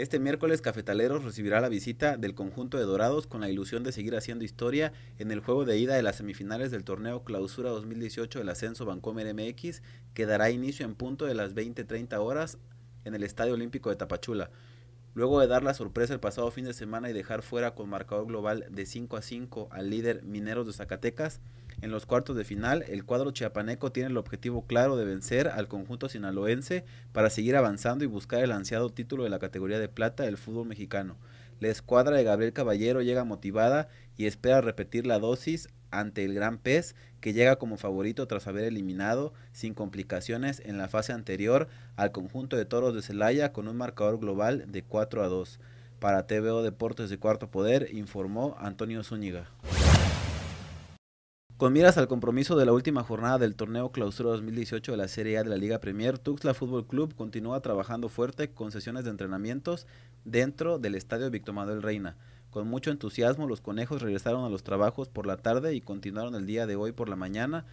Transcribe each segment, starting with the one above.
Este miércoles Cafetaleros recibirá la visita del conjunto de Dorados con la ilusión de seguir haciendo historia en el juego de ida de las semifinales del torneo Clausura 2018 del Ascenso Bancomer MX que dará inicio en punto de las 20:30 horas en el Estadio Olímpico de Tapachula. Luego de dar la sorpresa el pasado fin de semana y dejar fuera con marcador global de 5 a 5 al líder Mineros de Zacatecas, en los cuartos de final, el cuadro chiapaneco tiene el objetivo claro de vencer al conjunto sinaloense para seguir avanzando y buscar el ansiado título de la categoría de plata del fútbol mexicano. La escuadra de Gabriel Caballero llega motivada y espera repetir la dosis ante el Gran Pez, que llega como favorito tras haber eliminado sin complicaciones en la fase anterior al conjunto de Toros de Celaya con un marcador global de 4 a 2. Para TVO Deportes de Cuarto Poder informó Antonio Zúñiga. Con miras al compromiso de la última jornada del torneo Clausura 2018 de la Serie A de la Liga Premier, Tuxtla Fútbol Club continúa trabajando fuerte con sesiones de entrenamientos dentro del estadio Víctor Manuel Reina. Con mucho entusiasmo, los conejos regresaron a los trabajos por la tarde y continuaron el día de hoy por la mañana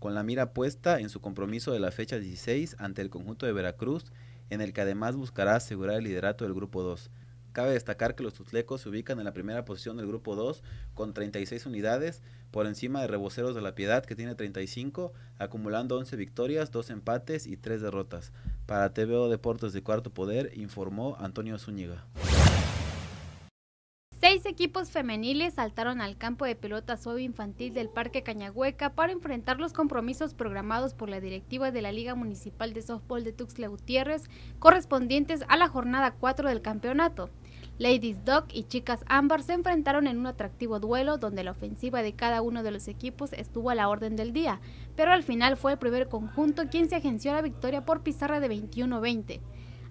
con la mira puesta en su compromiso de la fecha 16 ante el conjunto de Veracruz, en el que además buscará asegurar el liderato del Grupo 2. Cabe destacar que los tutlecos se ubican en la primera posición del grupo 2 con 36 unidades, por encima de Reboceros de la Piedad que tiene 35, acumulando 11 victorias, 2 empates y 3 derrotas. Para TVO Deportes de Cuarto Poder informó Antonio Zúñiga. Seis equipos femeniles saltaron al campo de pelota suave infantil del Parque Cañahueca para enfrentar los compromisos programados por la directiva de la Liga Municipal de Softball de Tuxtla Gutiérrez, correspondientes a la jornada 4 del campeonato. Ladies Dog y Chicas Ámbar se enfrentaron en un atractivo duelo donde la ofensiva de cada uno de los equipos estuvo a la orden del día, pero al final fue el primer conjunto quien se agenció la victoria por pizarra de 21-20.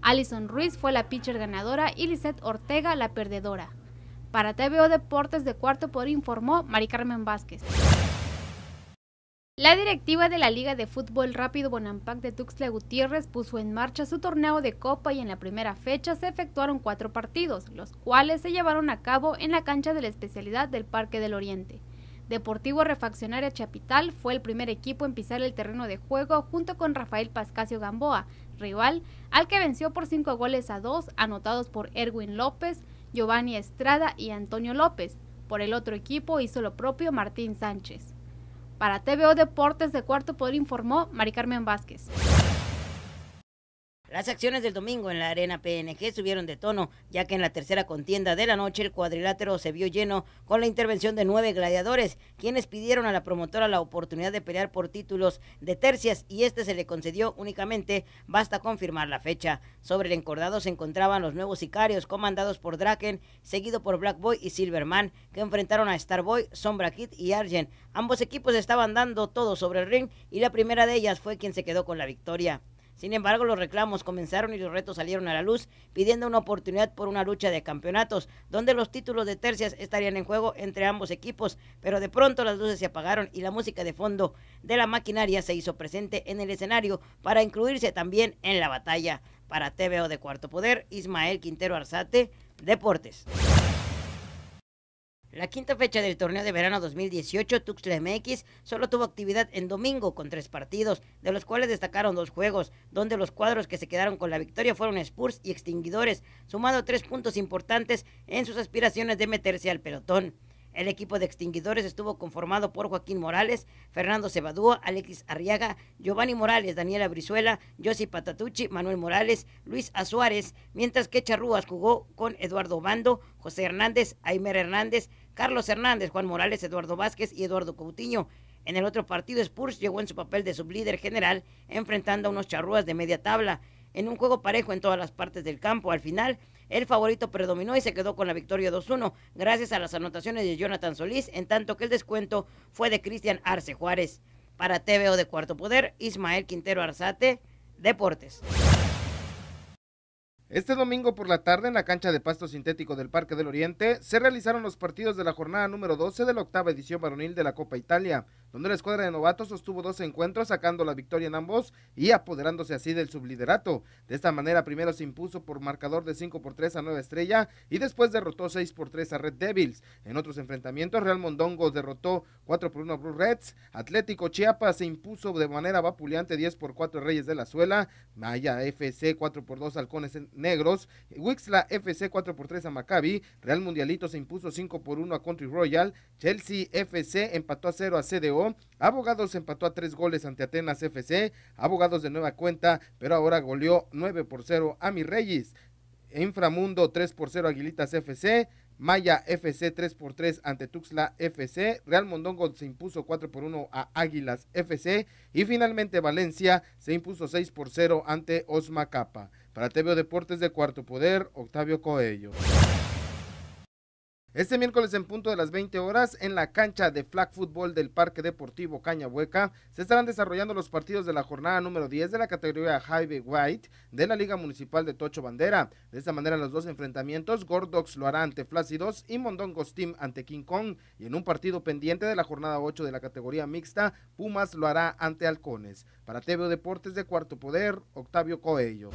Alison Ruiz fue la pitcher ganadora y Lisette Ortega la perdedora. Para TVO Deportes de Cuarto por informó Mari Carmen Vázquez. La directiva de la Liga de Fútbol Rápido Bonampac de Tuxtla Gutiérrez puso en marcha su torneo de copa y en la primera fecha se efectuaron cuatro partidos, los cuales se llevaron a cabo en la cancha de la especialidad del Parque del Oriente. Deportivo Refaccionaria Chapital fue el primer equipo en pisar el terreno de juego junto con Rafael Pascasio Gamboa, rival, al que venció por cinco goles a dos, anotados por Erwin López, Giovanni Estrada y Antonio López. Por el otro equipo hizo lo propio Martín Sánchez. Para TVO Deportes de Cuarto Poder informó Mari Carmen Vázquez. Las acciones del domingo en la arena PNG subieron de tono, ya que en la tercera contienda de la noche el cuadrilátero se vio lleno con la intervención de nueve gladiadores, quienes pidieron a la promotora la oportunidad de pelear por títulos de tercias y este se le concedió únicamente, basta confirmar la fecha. Sobre el encordado se encontraban los nuevos sicarios comandados por Draken, seguido por Black Boy y Silverman, que enfrentaron a Starboy, Sombra Kid y Argen. Ambos equipos estaban dando todo sobre el ring y la primera de ellas fue quien se quedó con la victoria. Sin embargo, los reclamos comenzaron y los retos salieron a la luz, pidiendo una oportunidad por una lucha de campeonatos, donde los títulos de tercias estarían en juego entre ambos equipos, pero de pronto las luces se apagaron y la música de fondo de la maquinaria se hizo presente en el escenario para incluirse también en la batalla. Para TVO de Cuarto Poder, Ismael Quintero Arzate, Deportes. La quinta fecha del torneo de verano 2018 Tuxtla MX solo tuvo actividad en domingo con tres partidos, de los cuales destacaron dos juegos, donde los cuadros que se quedaron con la victoria fueron Spurs y Extinguidores, sumando tres puntos importantes en sus aspiraciones de meterse al pelotón. El equipo de extinguidores estuvo conformado por Joaquín Morales, Fernando Cebadúa, Alexis Arriaga, Giovanni Morales, Daniela Brizuela, Josi Patatucci, Manuel Morales, Luis Azuárez, mientras que Charrúas jugó con Eduardo Bando, José Hernández, Aimer Hernández, Carlos Hernández, Juan Morales, Eduardo Vázquez y Eduardo Coutinho. En el otro partido, Spurs llegó en su papel de sublíder general, enfrentando a unos charrúas de media tabla. En un juego parejo en todas las partes del campo, al final, el favorito predominó y se quedó con la victoria 2-1 gracias a las anotaciones de Jonathan Solís, en tanto que el descuento fue de Cristian Arce Juárez. Para TVO de Cuarto Poder, Ismael Quintero Arzate, Deportes. Este domingo por la tarde en la cancha de pasto sintético del Parque del Oriente se realizaron los partidos de la jornada número 12 de la octava edición varonil de la Copa Italia, donde la escuadra de novatos sostuvo dos encuentros sacando la victoria en ambos y apoderándose así del subliderato. De esta manera primero se impuso por marcador de 5 por 3 a Nueva Estrella y después derrotó 6 por 3 a Red Devils. En otros enfrentamientos Real Mondongo derrotó 4 por 1 a Blue Reds, Atlético Chiapas se impuso de manera vapuleante 10 por 4 a Reyes de la Suela, Maya FC 4 por 2 a Halcones Negros, Wixla FC 4 por 3 a Maccabi, Real Mundialito se impuso 5 por 1 a Country Royal, Chelsea FC empató a 0 a CDO, Abogados empató a tres goles ante Atenas FC. Abogados de nueva cuenta, pero ahora goleó 9 por 0 a Mi Reyes. Inframundo 3 por 0 Aguilitas FC. Maya FC 3 por 3 ante Tuxla FC, Real Mondongo se impuso 4 por 1 a Águilas FC y finalmente Valencia se impuso 6 por 0 ante Osma Capa. Para TV Deportes de Cuarto Poder, Octavio Coello. Este miércoles en punto de las 20 horas, en la cancha de flag football del Parque Deportivo hueca se estarán desarrollando los partidos de la jornada número 10 de la categoría Highway White de la Liga Municipal de Tocho Bandera. De esta manera, los dos enfrentamientos, Gordox lo hará ante Flácidos y Mondongos Team ante King Kong. Y en un partido pendiente de la jornada 8 de la categoría mixta, Pumas lo hará ante Halcones. Para TVO Deportes de Cuarto Poder, Octavio Coello.